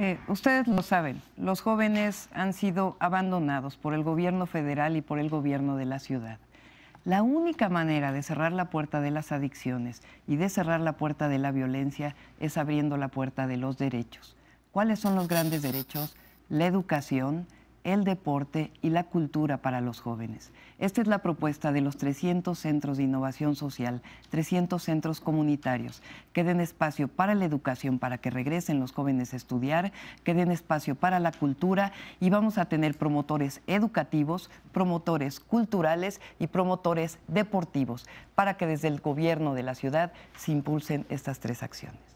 Eh, ustedes lo saben, los jóvenes han sido abandonados por el gobierno federal y por el gobierno de la ciudad. La única manera de cerrar la puerta de las adicciones y de cerrar la puerta de la violencia es abriendo la puerta de los derechos. ¿Cuáles son los grandes derechos? La educación, el deporte y la cultura para los jóvenes. Esta es la propuesta de los 300 centros de innovación social, 300 centros comunitarios, que den espacio para la educación, para que regresen los jóvenes a estudiar, que den espacio para la cultura y vamos a tener promotores educativos, promotores culturales y promotores deportivos, para que desde el gobierno de la ciudad se impulsen estas tres acciones.